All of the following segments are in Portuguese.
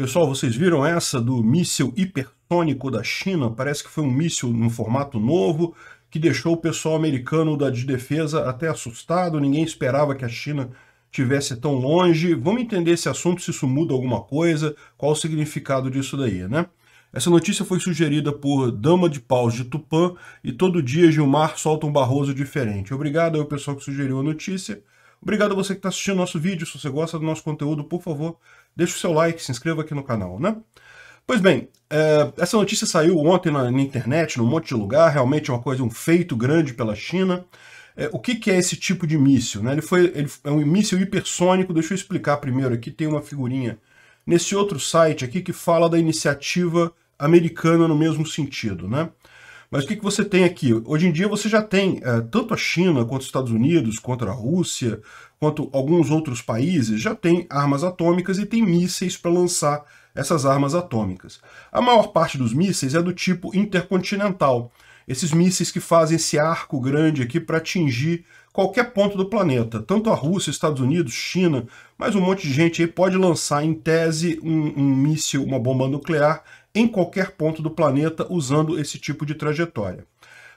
Pessoal, vocês viram essa do míssil hipersônico da China? Parece que foi um míssil num formato novo que deixou o pessoal americano da de defesa até assustado. Ninguém esperava que a China tivesse tão longe. Vamos entender esse assunto, se isso muda alguma coisa, qual o significado disso daí, né? Essa notícia foi sugerida por Dama de Paus de Tupã e todo dia Gilmar solta um Barroso diferente. Obrigado ao pessoal que sugeriu a notícia. Obrigado a você que está assistindo nosso vídeo. Se você gosta do nosso conteúdo, por favor, deixe o seu like, se inscreva aqui no canal, né? Pois bem, é, essa notícia saiu ontem na, internet, num monte de lugar, realmente é uma coisa, um feito grande pela China. É, o que, é esse tipo de míssil? Né? Ele, foi, ele é um míssil hipersônico, deixa eu explicar primeiro aqui, tem uma figurinha nesse outro site aqui que fala da iniciativa americana no mesmo sentido, né? Mas o que, que você tem aqui? Hoje em dia você já tem eh, tanto a China quanto os Estados Unidos, quanto a Rússia, quanto alguns outros países já tem armas atômicas e tem mísseis para lançar essas armas atômicas. A maior parte dos mísseis é do tipo intercontinental. Esses mísseis que fazem esse arco grande aqui para atingir qualquer ponto do planeta. Tanto a Rússia, Estados Unidos, China, mais um monte de gente aí pode lançar, em tese, um, um míssil, uma bomba nuclear em qualquer ponto do planeta usando esse tipo de trajetória.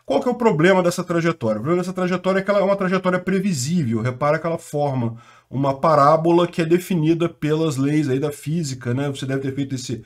Qual que é o problema dessa trajetória? O problema dessa trajetória é que ela é uma trajetória previsível. Repara que ela forma uma parábola que é definida pelas leis aí da física, né? Você deve ter feito esse.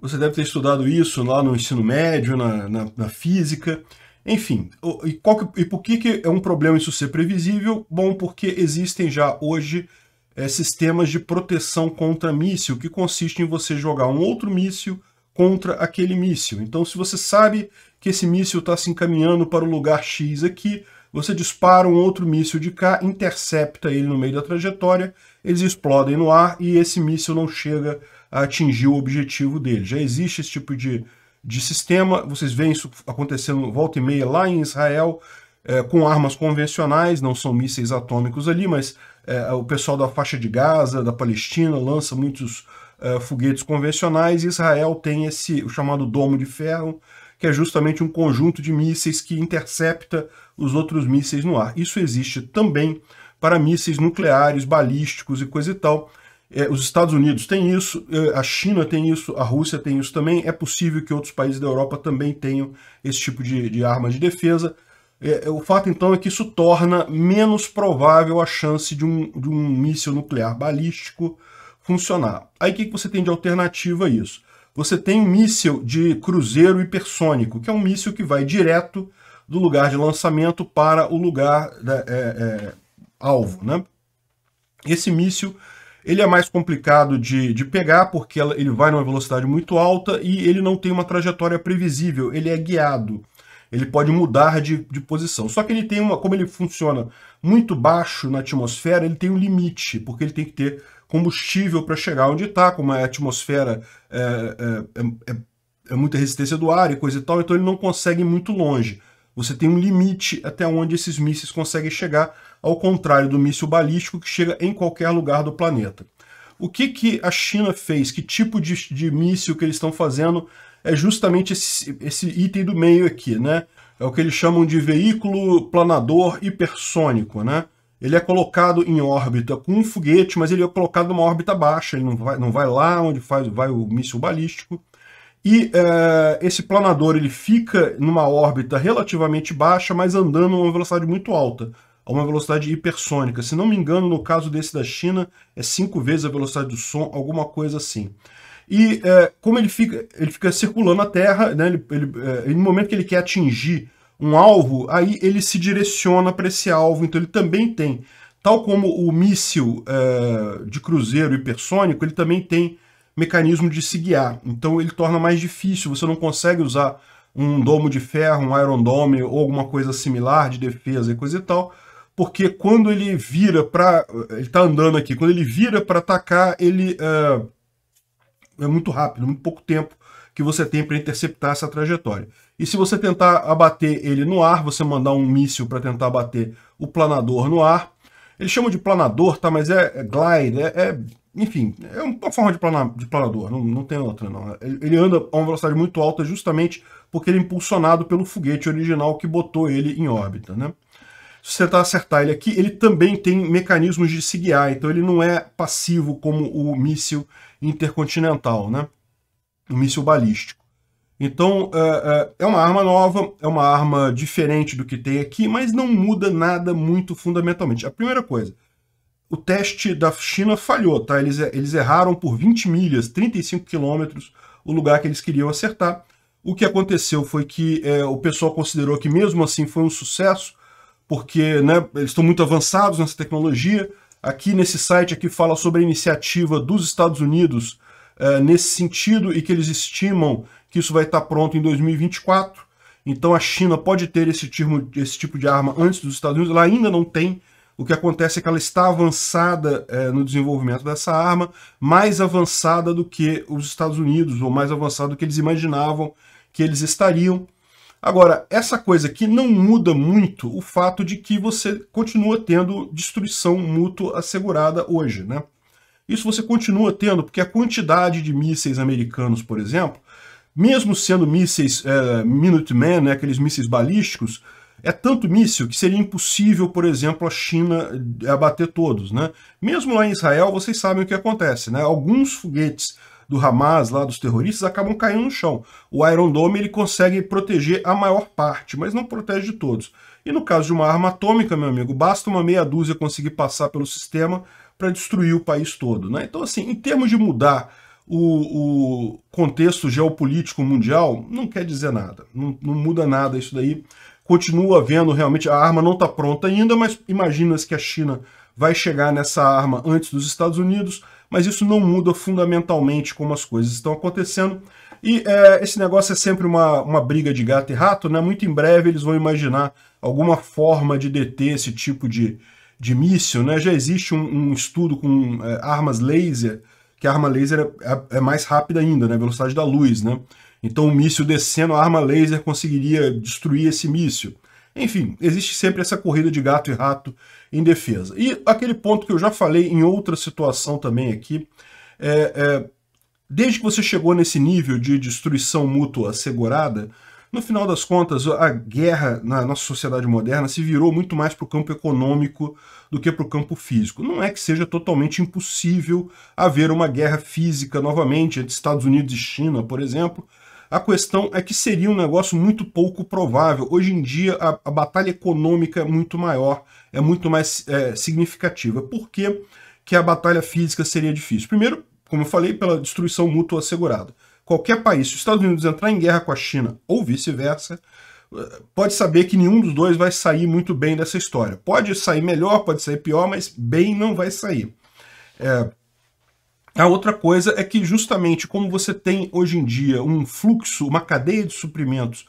Você deve ter estudado isso lá no ensino médio, na, na, na física. Enfim, e, que, e por que, que é um problema isso ser previsível? Bom, porque existem já hoje é, sistemas de proteção contra míssil, que consiste em você jogar um outro míssil contra aquele míssil. Então, se você sabe que esse míssil está se encaminhando para o lugar X aqui, você dispara um outro míssil de cá, intercepta ele no meio da trajetória, eles explodem no ar e esse míssil não chega a atingir o objetivo dele. Já existe esse tipo de, de sistema, vocês veem isso acontecendo volta e meia lá em Israel, é, com armas convencionais, não são mísseis atômicos ali, mas é, o pessoal da faixa de Gaza, da Palestina, lança muitos eh, foguetes convencionais, Israel tem esse o chamado domo de ferro, que é justamente um conjunto de mísseis que intercepta os outros mísseis no ar. Isso existe também para mísseis nucleares, balísticos e coisa e tal. Eh, os Estados Unidos têm isso, eh, a China tem isso, a Rússia tem isso também. É possível que outros países da Europa também tenham esse tipo de, de arma de defesa. o fato, então, é que isso torna menos provável a chance de um, de um míssil nuclear balístico funcionar. Aí o que, você tem de alternativa a isso? Você tem um míssil de cruzeiro hipersônico, que é um míssil que vai direto do lugar de lançamento para o lugar da, é, é, alvo. Né? Esse míssil ele é mais complicado de, de pegar porque ele vai numa velocidade muito alta e ele não tem uma trajetória previsível, ele é guiado. Ele pode mudar de, de posição. Só que ele tem uma. Como ele funciona muito baixo na atmosfera, ele tem um limite, porque ele tem que ter combustível para chegar onde está, como é a atmosfera é, é, é, é, muita resistência do ar e coisa e tal, então ele não consegue ir muito longe. Você tem um limite até onde esses mísseis conseguem chegar, ao contrário do míssil balístico que chega em qualquer lugar do planeta. O que, que a China fez? Que tipo de, de míssil que eles estão fazendo? É justamente esse, esse item do meio aqui, né? É o que eles chamam de veículo planador hipersônico, né? ele é colocado em órbita com um foguete, mas ele é colocado numa órbita baixa, ele não vai, não vai lá onde faz, vai o míssil balístico. E é, esse planador ele fica numa órbita relativamente baixa, mas andando a uma velocidade muito alta, a uma velocidade hipersônica. Se não me engano, no caso desse da China, é cinco vezes a velocidade do som, alguma coisa assim. E é, como ele fica, ele fica circulando a Terra, né, ele, ele, é, no momento que ele quer atingir um alvo, aí ele se direciona para esse alvo. Então ele também tem, tal como o míssil uh, de cruzeiro hipersônico, ele também tem mecanismo de se guiar. Então ele torna mais difícil, você não consegue usar um domo de ferro, um Iron Dome ou alguma coisa similar de defesa e coisa e tal, porque quando ele vira para. Ele está andando aqui, quando ele vira para atacar, ele. Uh, é muito rápido, muito pouco tempo que você tem para interceptar essa trajetória. E se você tentar abater ele no ar, você mandar um míssil para tentar abater o planador no ar. Eles chamam de planador, tá? Mas é, é glide, é, é, Enfim, é uma forma de, de planador, não, não tem outra, não. Ele, ele anda a uma velocidade muito alta justamente porque ele é impulsionado pelo foguete original que botou ele em órbita, né? Se você tentar acertar ele aqui, ele também tem mecanismos de se guiar, então ele não é passivo como o míssil intercontinental, né? O míssil balístico. Então, é, é, é uma arma nova, é uma arma diferente do que tem aqui, mas não muda nada muito fundamentalmente. A primeira coisa, o teste da China falhou, tá? Eles, eles erraram por 20 milhas, 35 quilômetros, o lugar que eles queriam acertar. O que aconteceu foi que é, o pessoal considerou que mesmo assim foi um sucesso, porque né, eles estão muito avançados nessa tecnologia. Aqui nesse site aqui fala sobre a iniciativa dos Estados Unidos é, nesse sentido e que eles estimam que isso vai estar pronto em 2024. Então a China pode ter esse, esse tipo de arma antes dos Estados Unidos, ela ainda não tem. O que acontece é que ela está avançada é, no desenvolvimento dessa arma, mais avançada do que os Estados Unidos, ou mais avançada do que eles imaginavam que eles estariam. Agora, essa coisa aqui não muda muito o fato de que você continua tendo destruição mútua assegurada hoje, né? Isso você continua tendo, porque a quantidade de mísseis americanos, por exemplo, mesmo sendo mísseis é, Minuteman, né, aqueles mísseis balísticos, é tanto míssil que seria impossível, por exemplo, a China é, abater todos. Né? Mesmo lá em Israel, vocês sabem o que acontece. Né? Alguns foguetes do Hamas, lá dos terroristas, acabam caindo no chão. O Iron Dome ele consegue proteger a maior parte, mas não protege de todos. E no caso de uma arma atômica, meu amigo, basta uma meia dúzia conseguir passar pelo sistema para destruir o país todo. Né? Então, assim, em termos de mudar o, o contexto geopolítico mundial não quer dizer nada, não, não muda nada isso daí. Continua vendo realmente, a arma não está pronta ainda, mas imagina-se que a China vai chegar nessa arma antes dos Estados Unidos, mas isso não muda fundamentalmente como as coisas estão acontecendo. E é, esse negócio é sempre uma, uma briga de gato e rato, né? Muito em breve eles vão imaginar alguma forma de deter esse tipo de, de míssil, né? Já existe um, um estudo com é, armas laser que a arma laser é, é, é mais rápida ainda, né? velocidade da luz, né? Então o míssil descendo, a arma laser conseguiria destruir esse míssil. Enfim, existe sempre essa corrida de gato e rato em defesa. E aquele ponto que eu já falei em outra situação também aqui, é, é, desde que você chegou nesse nível de destruição mútua assegurada, no final das contas, a guerra na nossa sociedade moderna se virou muito mais para o campo econômico do que para o campo físico. Não é que seja totalmente impossível haver uma guerra física novamente entre Estados Unidos e China, por exemplo. A questão é que seria um negócio muito pouco provável. Hoje em dia, a, a batalha econômica é muito maior, é muito mais é, significativa. Por que, que a batalha física seria difícil? Primeiro, como eu falei, pela destruição mútua assegurada qualquer país, se os Estados Unidos entrar em guerra com a China ou vice-versa, pode saber que nenhum dos dois vai sair muito bem dessa história. Pode sair melhor, pode sair pior, mas bem não vai sair. É... A outra coisa é que justamente como você tem hoje em dia um fluxo, uma cadeia de suprimentos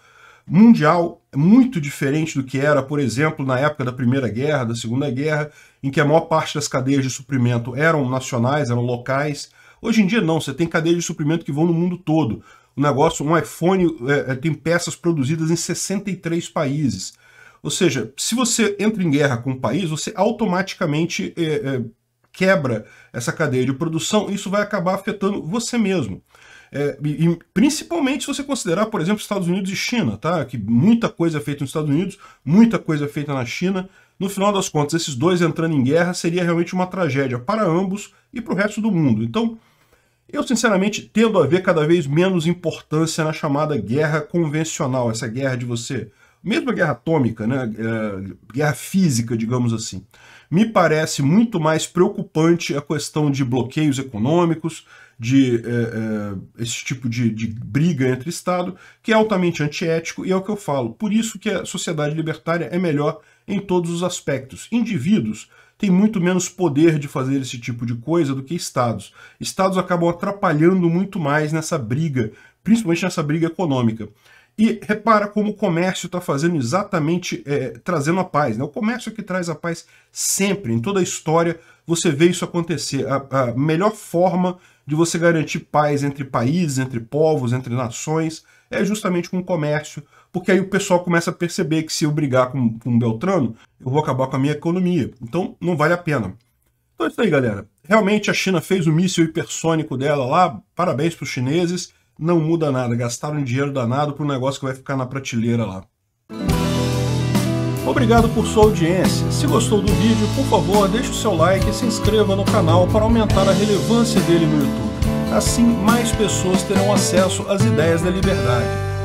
mundial muito diferente do que era, por exemplo, na época da Primeira Guerra, da Segunda Guerra, em que a maior parte das cadeias de suprimento eram nacionais, eram locais, Hoje em dia não, você tem cadeias de suprimento que vão no mundo todo. O negócio, um iPhone é, é tem peças produzidas em 63 países. Ou seja, se você entra em guerra com um país, você automaticamente é, é, quebra essa cadeia de produção, isso vai acabar afetando você mesmo. É, e, principalmente se você considerar, por exemplo, Estados Unidos e China, tá? Que muita coisa é feita nos Estados Unidos, muita coisa é feita na China. No final das contas, esses dois entrando em guerra seria realmente uma tragédia para ambos e para o resto do mundo. Então, eu, sinceramente, tendo a ver cada vez menos importância na chamada guerra convencional, essa guerra de você. Mesmo a guerra atômica, né? É, guerra física, digamos assim. Me parece muito mais preocupante a questão de bloqueios econômicos, de é, é, esse tipo de, de, briga entre Estado, que é altamente antiético e é o que eu falo. Por isso que a sociedade libertária é melhor em todos os aspectos. Indivíduos têm muito menos poder de fazer esse tipo de coisa do que estados. Estados acabam atrapalhando muito mais nessa briga, principalmente nessa briga econômica. E repara como o comércio está fazendo exatamente, é, trazendo a paz. Né? O comércio é que traz a paz sempre, em toda a história, você vê isso acontecer. A, a melhor forma de você garantir paz entre países, entre povos, entre nações, é justamente com o comércio, porque aí o pessoal começa a perceber que se eu brigar com, com o Beltrano, eu vou acabar com a minha economia. Então não vale a pena. Então é isso aí, galera. Realmente a China fez o míssil hipersônico dela lá, parabéns para os chineses, não muda nada, gastaram dinheiro danado para um negócio que vai ficar na prateleira lá. Obrigado por sua audiência. Se gostou do vídeo, por favor, deixe o seu like e se inscreva no canal para aumentar a relevância dele no YouTube. Assim, mais pessoas terão acesso às ideias da liberdade